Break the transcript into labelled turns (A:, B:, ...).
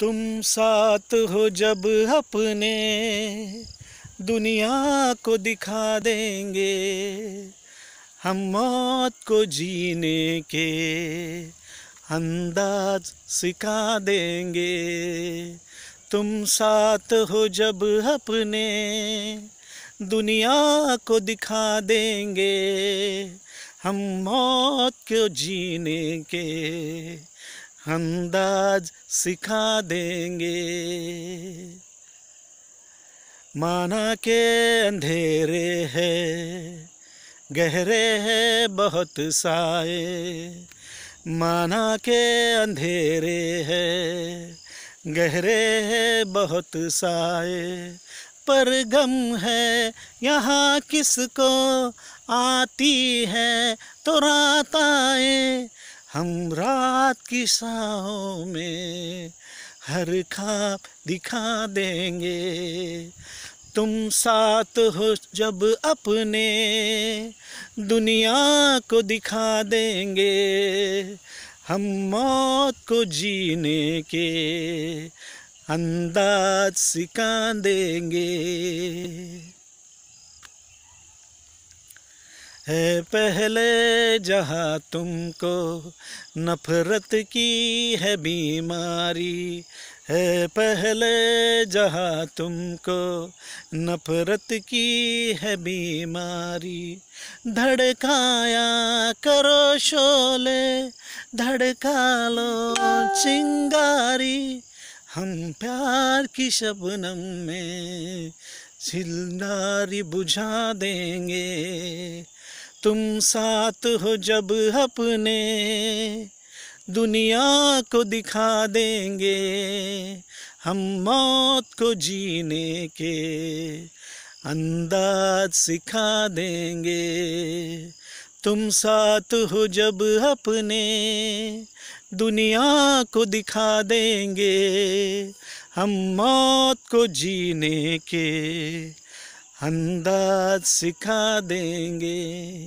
A: तुम साथ हो जब अपने दुनिया को दिखा देंगे हम मौत को जीने के अंदाज सिखा देंगे तुम साथ हो जब अपने दुनिया को दिखा देंगे हम मौत को जीने के अंदाज सिखा देंगे माना के अंधेरे है गहरे है बहुत साए माना के अंधेरे है गहरे है बहुत साए पर गम है यहाँ किसको आती है तो रात आए हम रात की साहों में हर खाप दिखा देंगे तुम साथ हो जब अपने दुनिया को दिखा देंगे हम मौत को जीने के अंदाज सिखा देंगे है पहले जहाँ तुमको नफरत की है बीमारी है पहले जहाँ तुमको नफरत की है बीमारी धड़काया करो शोले धड़का लो चिंगारी हम प्यार की शबनम में सिलनारी बुझा देंगे तुम साथ हो जब अपने दुनिया को दिखा देंगे हम मौत को जीने के अंदाज सिखा देंगे तुम साथ हो जब अपने दुनिया को दिखा देंगे हम मौत को जीने के अंदाज सिखा देंगे